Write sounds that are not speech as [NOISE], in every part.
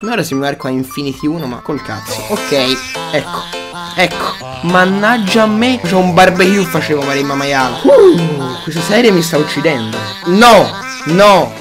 A ora si mi merco a Infinity 1 ma col cazzo Ok Ecco Ecco Mannaggia a me C'è un barbecue facevo Maremma Maiala uh, Questa serie mi sta uccidendo No No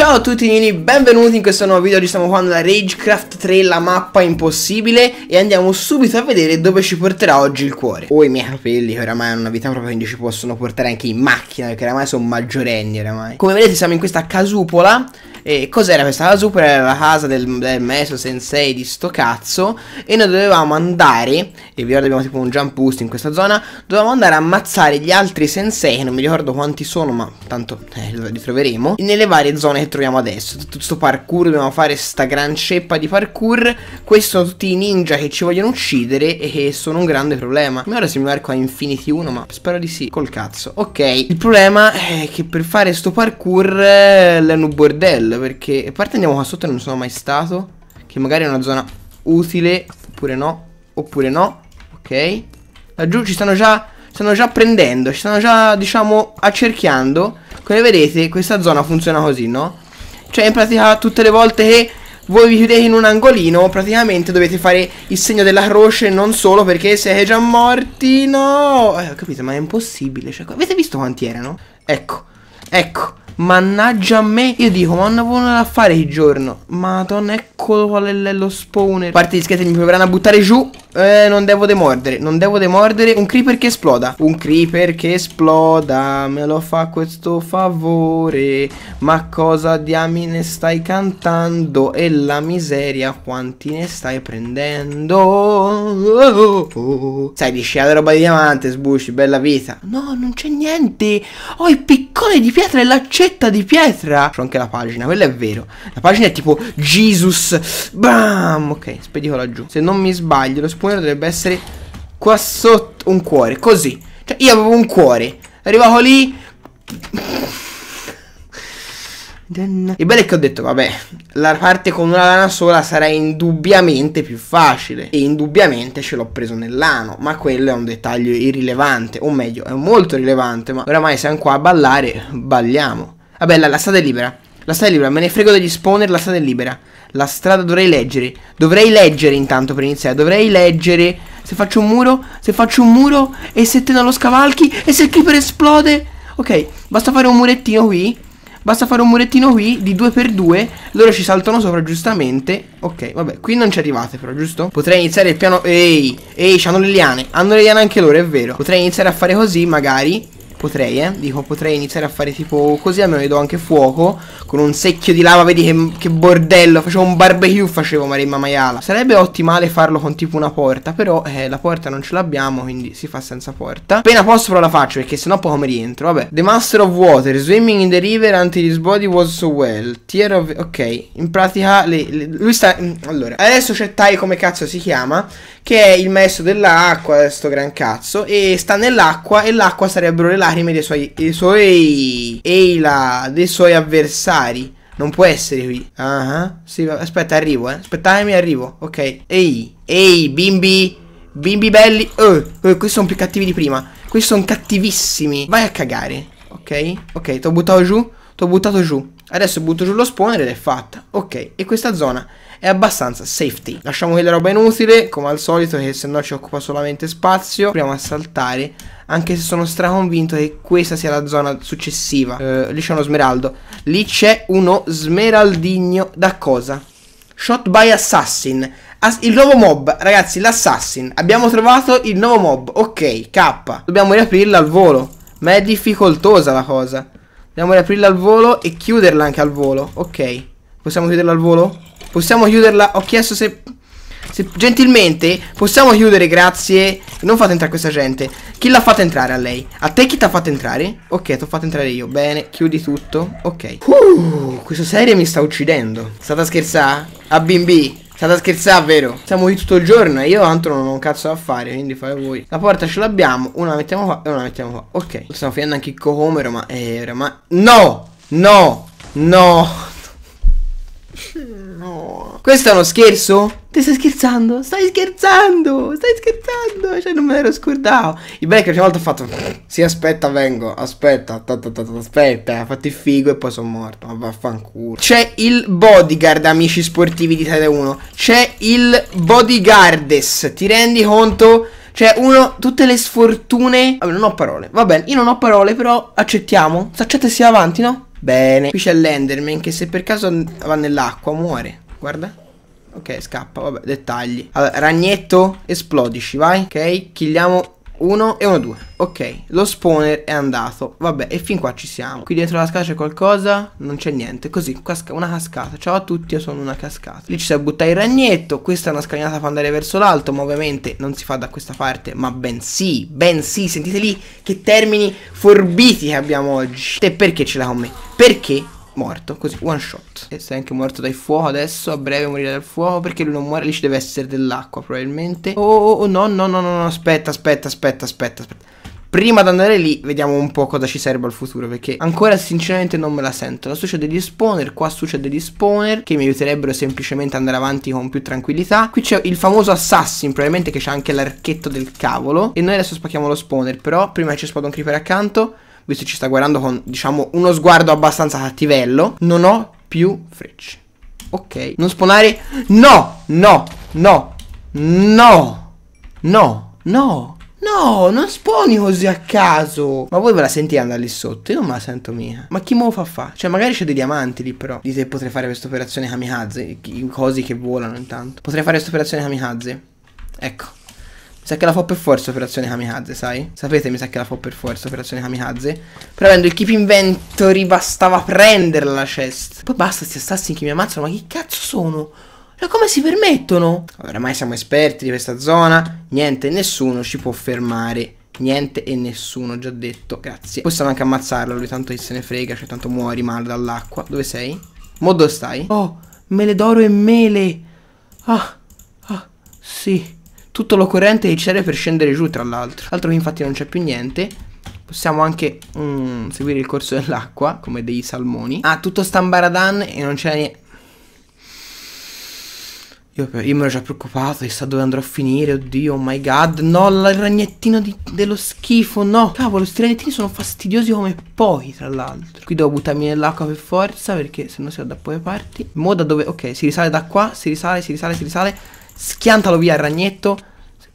Ciao a tutti nini, benvenuti in questo nuovo video, oggi stiamo qua da Ragecraft 3, la mappa impossibile E andiamo subito a vedere dove ci porterà oggi il cuore O oh, i miei capelli che oramai hanno una vita proprio quindi ci possono portare anche in macchina Perché oramai sono maggiorenni oramai Come vedete siamo in questa casupola e cos'era questa casupola? Era la casa del, del meso sensei di sto cazzo E noi dovevamo andare E vi ricordo abbiamo tipo un jump boost in questa zona Dovevamo andare a ammazzare gli altri sensei Che non mi ricordo quanti sono ma tanto eh, lo ritroveremo Nelle varie zone troviamo adesso. Tutto questo parkour, dobbiamo fare sta gran ceppa di parkour. Questi sono tutti i ninja che ci vogliono uccidere e sono un grande problema. Ma ora se mi marco a Infinity 1, ma spero di sì. Col cazzo. Ok, il problema è che per fare sto parkour è eh, un bordello, perché... A parte andiamo qua sotto, non sono mai stato. Che magari è una zona utile, oppure no, oppure no. Ok. Laggiù ci stanno già... Stanno già prendendo, ci stanno già, diciamo, accerchiando come vedete questa zona funziona così, no? Cioè in pratica tutte le volte che voi vi chiudete in un angolino praticamente dovete fare il segno della croce non solo perché siete già morti, no! Eh, capite, ma è impossibile. Cioè, avete visto quanti erano? Ecco, ecco. Mannaggia a me Io dico ma non avevo da fare il giorno Madonna eccolo qual è lo spawner Parte di scheletri mi proveranno a buttare giù eh, non devo demordere, non devo demordere. Un creeper che esploda. Un creeper che esploda. Me lo fa questo favore. Ma cosa diamine stai cantando? E la miseria, quanti ne stai prendendo? Oh, oh, oh. Sai, di sciare roba di diamante, sbushi, bella vita. No, non c'è niente. Ho i piccone di pietra e l'accetta di pietra. C'ho anche la pagina, quello è vero. La pagina è tipo Jesus. Bam! Ok, spedito laggiù. Se non mi sbaglio, lo spedito spawner dovrebbe essere qua sotto un cuore, così. Cioè, io avevo un cuore. Arrivavo lì... Il bello è che ho detto, vabbè, la parte con una lana sola sarà indubbiamente più facile. E indubbiamente ce l'ho preso nell'ano. Ma quello è un dettaglio irrilevante. O meglio, è molto rilevante. Ma oramai siamo qua a ballare, balliamo. Vabbè, la, la strada è libera. La strada è libera, me ne frego degli spawner, la strada è libera. La strada dovrei leggere. Dovrei leggere intanto per iniziare. Dovrei leggere. Se faccio un muro, se faccio un muro e se te non lo scavalchi e se il creeper esplode. Ok, basta fare un murettino qui. Basta fare un murettino qui di 2x2 Loro ci saltano sopra giustamente Ok vabbè qui non ci arrivate però giusto? Potrei iniziare il piano Ehi Ehi hanno le liane Hanno le liane anche loro è vero Potrei iniziare a fare così magari Potrei, eh. Dico, potrei iniziare a fare tipo così, almeno gli do anche fuoco. Con un secchio di lava, vedi che, che bordello. Facevo un barbecue, facevo Maremma Maiala. Sarebbe ottimale farlo con tipo una porta, però eh, la porta non ce l'abbiamo, quindi si fa senza porta. Appena posso però la faccio, perché sennò poi come rientro. Vabbè. The Master of Water, Swimming in the River, until his body was so well. Tier of... Ok, in pratica... Le, le, lui sta... Mm, allora, adesso c'è Tai come cazzo si chiama che è il maestro dell'acqua, sto gran cazzo, e sta nell'acqua e l'acqua sarebbero le lacrime dei suoi, dei suoi, eila, dei suoi avversari. Non può essere qui. Ah, uh ah. -huh. sì, aspetta, arrivo, eh. Aspettatemi, eh, arrivo. Ok. Ehi, ehi, bimbi. Bimbi belli. Oh, oh, questi sono più cattivi di prima. Questi sono cattivissimi. Vai a cagare. Ok, ok, ti ho buttato giù. Ti ho buttato giù. Adesso butto giù lo spawner ed è fatta. Ok, e questa zona è abbastanza safety. Lasciamo quella roba inutile, come al solito, che se no ci occupa solamente spazio. Proviamo a saltare, anche se sono straconvinto che questa sia la zona successiva. Eh, lì c'è uno smeraldo. Lì c'è uno smeraldino da cosa? Shot by Assassin. As il nuovo mob, ragazzi, l'assassin. Abbiamo trovato il nuovo mob. Ok, K. Dobbiamo riaprirla al volo. Ma è difficoltosa la cosa. Dobbiamo riaprirla al volo e chiuderla anche al volo. Ok. Possiamo chiuderla al volo? Possiamo chiuderla? Ho chiesto se... se gentilmente possiamo chiudere, grazie. Non fate entrare questa gente. Chi l'ha fatta entrare a lei? A te chi t'ha fatto entrare? Ok, t'ho fatto entrare io. Bene, chiudi tutto. Ok. Uh, questa serie mi sta uccidendo. Stata scherzà? A bimbi. State a scherzare, vero? Siamo qui tutto il giorno e io altro non ho un cazzo da fare, quindi fate voi. La porta ce l'abbiamo, una la mettiamo qua e una la mettiamo qua. Ok, stiamo finendo anche il cocomero, ma... Eh, ma... No! No! No! No. Questo è uno scherzo? Ti stai scherzando? Stai scherzando? Stai scherzando? Cioè, non me l'ero scordato. Il breaker una volta ha fatto. Sì, aspetta, vengo. Aspetta, ta, aspetta. Ha fatto il figo e poi sono morto. Ma vaffanculo. C'è il bodyguard, amici sportivi di Tele 1. C'è il bodyguardes. Ti rendi conto? Cioè, uno, tutte le sfortune. Vabbè, non ho parole. Va bene, io non ho parole, però accettiamo. S'accetta e si avanti, no? Bene. Qui c'è l'Enderman che se per caso va nell'acqua muore. Guarda. Ok, scappa. Vabbè, dettagli. Allora, ragnetto, esplodici, vai. Ok, killiamo 1 e 1, 2. Ok, lo spawner è andato. Vabbè, e fin qua ci siamo. Qui dentro la scala c'è qualcosa? Non c'è niente. Così, una cascata. Ciao a tutti, io sono una cascata. Lì ci si butta il ragnetto. Questa è una scalinata per andare verso l'alto, ma ovviamente non si fa da questa parte, ma bensì, bensì. Sentite lì che termini forbiti che abbiamo oggi. E perché ce l'ha con me? Perché morto, così, one shot. E sei anche morto dal fuoco adesso, a breve morire dal fuoco perché lui non muore, lì ci deve essere dell'acqua probabilmente. Oh, oh, oh, no, no, no, no, aspetta, aspetta, aspetta, aspetta, aspetta. Prima di andare lì, vediamo un po' cosa ci serve al futuro, perché ancora sinceramente non me la sento. Là succede degli spawner, qua succede degli spawner, che mi aiuterebbero semplicemente ad andare avanti con più tranquillità. Qui c'è il famoso assassin, probabilmente che c'ha anche l'archetto del cavolo. E noi adesso spacchiamo lo spawner, però prima ci spada un creeper accanto visto che ci sta guardando con, diciamo, uno sguardo abbastanza cattivello, non ho più frecce. Ok, non spawnare. No, no, no, no, no, no. No, non sponi così a caso. Ma voi ve la sentite andare lì sotto? Io non me la sento mia. Ma chi me lo fa fa? Cioè, magari c'è dei diamanti lì, però. Dite potrei fare questa operazione kamikaze. Cosi che volano intanto. Potrei fare questa operazione kamikaze. Ecco. Sa che la fa per forza operazione kamikaze, sai? Sapete, mi sa che la fa per forza operazione kamikaze. Però avendo il keep inventory bastava prenderla la chest. Poi basta, sti assassini che mi ammazzano, ma che cazzo sono? Ma come si permettono? Oramai siamo esperti di questa zona. Niente e nessuno ci può fermare. Niente e nessuno, già detto. Grazie. Possiamo anche ammazzarlo, lui tanto se ne frega, cioè tanto muori male dall'acqua. Dove sei? Mo dove stai? Oh, mele d'oro e mele. Ah, ah, sì tutto l'occorrente corrente che c'era per scendere giù tra l'altro. Altro che infatti non c'è più niente. Possiamo anche mm, seguire il corso dell'acqua come dei salmoni. Ah, tutto stambaradan e non c'è niente. Io, io mi ero già preoccupato, chissà dove andrò a finire, oddio, oh my god, no, il ragnettino di, dello schifo, no. Cavolo, questi ragnettini sono fastidiosi come poi, tra l'altro. Qui devo buttarmi nell'acqua per forza, perché se no si va da poche parti. Mo da dove, ok, si risale da qua, si risale, si risale, si risale schiantalo via il ragnetto.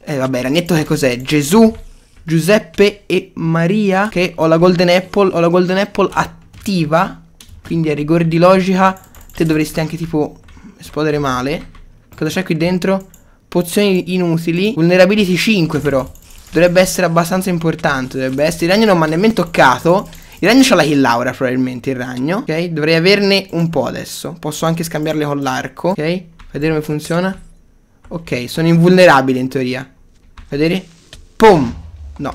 eh, vabbè, il ragnetto che cos'è? Gesù, Giuseppe e Maria. Che ho la Golden Apple, ho la Golden Apple attiva. Quindi a rigore di logica, te dovresti anche tipo esplodere male. Cosa c'è qui dentro? Pozioni inutili. Vulnerability 5 però. Dovrebbe essere abbastanza importante. Dovrebbe essere. Il ragno non mi ha nemmeno toccato. Il ragno c'ha la kill aura probabilmente il ragno Ok dovrei averne un po' adesso Posso anche scambiarle con l'arco Ok Vedere come funziona Ok, sono invulnerabile in teoria. Vedere? Pum! No.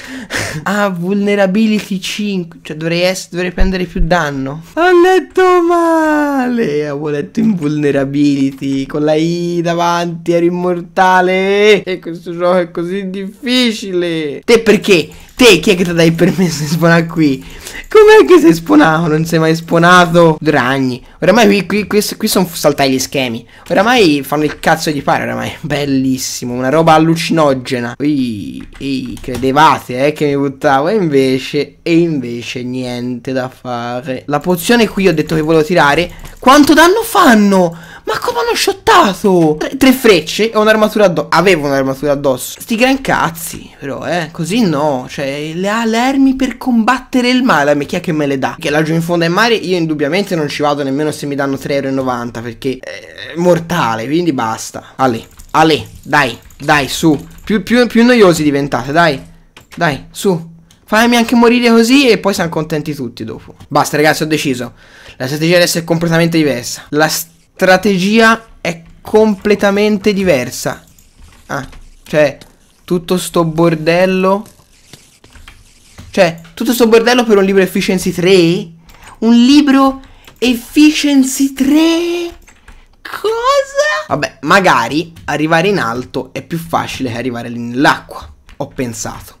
[LAUGHS] ah, vulnerability 5. Cioè dovrei, essere, dovrei prendere più danno. Ho letto male. Avevo letto invulnerability. Con la I davanti ero immortale. E questo gioco è così difficile. Te perché? Te chi è che ti dai il permesso di sponare qui? Com'è che sei sponato? Non sei mai sponato? Dragni. Oramai qui, qui, qui, qui sono saltati gli schemi. Oramai fanno il cazzo di pare, oramai. [LAUGHS] Bellissimo, una roba allucinogena. Ehi, ehi, credevate, eh, che mi buttavo. E invece, e invece niente da fare. La pozione qui ho detto che volevo tirare. Quanto danno fanno? Ma come hanno shottato? Tre, tre frecce e un'armatura addosso. Avevo un'armatura addosso. Sti gran cazzi, però, eh. Così no. Cioè, le ha le armi per combattere il male. A chi è che me le dà? Che laggiù in fondo ai mari io indubbiamente non ci vado nemmeno se mi danno 3,90 euro. perché eh, è mortale, quindi basta. Ale, ale, dai, dai, su. Più, più, più noiosi diventate, dai. Dai, su. Fammi anche morire così e poi siamo contenti tutti dopo. Basta ragazzi, ho deciso. La strategia adesso è completamente diversa. La strategia strategia è completamente diversa. Ah, cioè, tutto sto bordello. Cioè, tutto sto bordello per un libro Efficiency 3? Un libro Efficiency 3? Cosa? Vabbè, magari arrivare in alto è più facile che arrivare lì nell'acqua, ho pensato.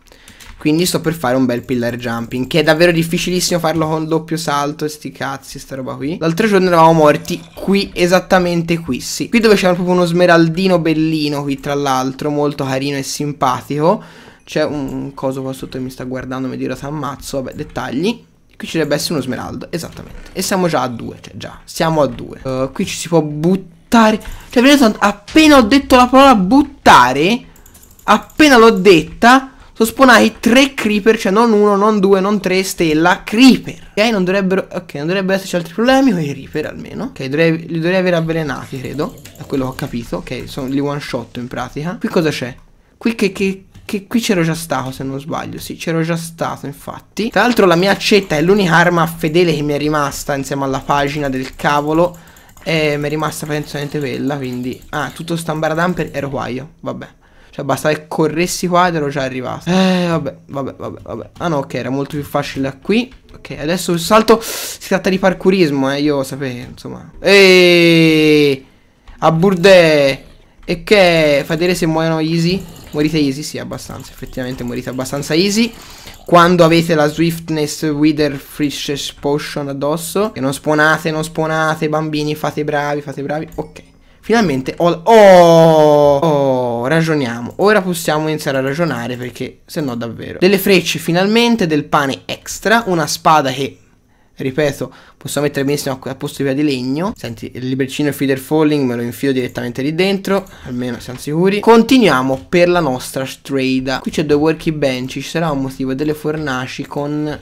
Quindi sto per fare un bel pillar jumping, che è davvero difficilissimo farlo con doppio salto, sti cazzi, sta roba qui. L'altro giorno eravamo morti qui, esattamente qui, sì. Qui dove c'è proprio uno smeraldino bellino, qui tra l'altro, molto carino e simpatico. C'è un, un coso qua sotto che mi sta guardando, mi dirà ammazzo. vabbè, dettagli. Qui ci dovrebbe essere uno smeraldo, esattamente. E siamo già a due, cioè già, siamo a due. Uh, qui ci si può buttare. Cioè, vedete, appena ho detto la parola buttare, appena l'ho detta, sono spawnati 3 creeper, cioè non uno, non due, non tre stella, creeper. Ok, non dovrebbero, ok, non dovrebbero esserci altri problemi con i creeper almeno. Ok, dovrei, li dovrei avere avvelenati, credo, da quello che ho capito. Ok, sono li one shot in pratica. Qui cosa c'è? Qui che, che che qui c'ero già stato se non sbaglio Sì c'ero già stato infatti Tra l'altro la mia accetta è l'unica arma fedele che mi è rimasta Insieme alla pagina del cavolo E eh, mi è rimasta praticamente quella Quindi Ah tutto stambaradan per ero qua io Vabbè cioè basta che corressi qua ed ero già cioè, arrivato Eh vabbè vabbè vabbè vabbè Ah no ok era molto più facile da qui Ok adesso il salto si tratta di parkourismo, eh Io sapevo insomma Eeeh A burdè E che Fai vedere se muoiono easy Morite easy sì abbastanza Effettivamente morite abbastanza easy quando avete la Swiftness Wither Frishes Potion addosso. E non spawnate, non spawnate, bambini, fate bravi, fate bravi. Ok. Finalmente ho... Oh! oh! ragioniamo, Ora possiamo iniziare a ragionare perché se no davvero. Delle frecce finalmente, del pane extra, una spada che ripeto, possiamo mettere benissimo a posto via di legno. Senti, il libricino feeder falling me lo infilo direttamente lì dentro, almeno siamo sicuri. Continuiamo per la nostra strada. Qui c'è due worky bench, ci sarà un motivo, delle fornaci con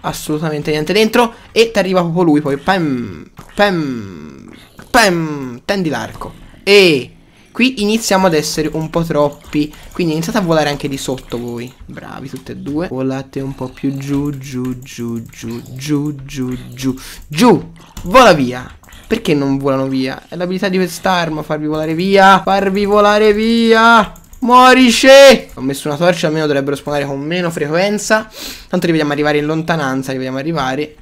assolutamente niente dentro e ti arriva proprio lui poi pam pam pam tendi l'arco e Qui iniziamo ad essere un po' troppi Quindi iniziate a volare anche di sotto voi Bravi tutte e due Volate un po' più giù, giù, giù, giù, giù, giù, giù Giù Vola via Perché non volano via? È l'abilità di quest'arma Farvi volare via Farvi volare via Morisce! Ho messo una torcia, almeno dovrebbero spawnare con meno frequenza. Tanto li vediamo arrivare in lontananza, li vediamo arrivare.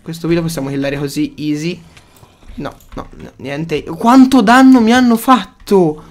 Questo video possiamo killare così, easy. No, no, no, niente. Quanto danno mi hanno fatto?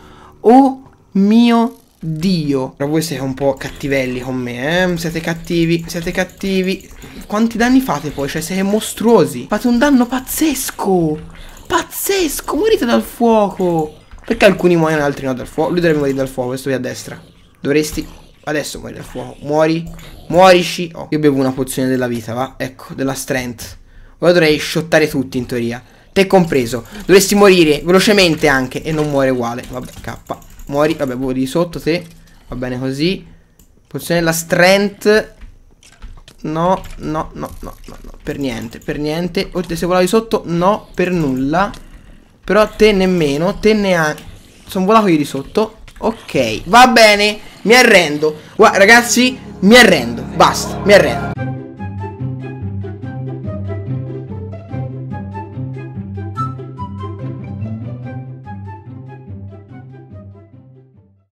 Oh mio Dio. Però voi siete un po' cattivelli con me, eh? Siete cattivi, siete cattivi. Quanti danni fate poi? Cioè, siete mostruosi. Fate un danno pazzesco. Pazzesco, morite dal fuoco. Perché alcuni muoiono e altri no dal fuoco? Lui dovrebbe morire dal fuoco, questo qui a destra. Dovresti... Adesso muori dal fuoco. Muori. Muorisci. Oh, io bevo una pozione della vita, va? Ecco, della strength. Ora dovrei shottare tutti in teoria te compreso. Dovresti morire velocemente anche e non muore uguale. Vabbè, K. Muori, vabbè, vuoi di sotto te. Va bene così. Pozione della strength. No, no, no, no, no, no, per niente, per niente. O te se volavi sotto, no, per nulla. Però te nemmeno, te neanche. Sono volato io di sotto. Ok, va bene, mi arrendo. Guarda, ragazzi, mi arrendo. Basta, mi arrendo.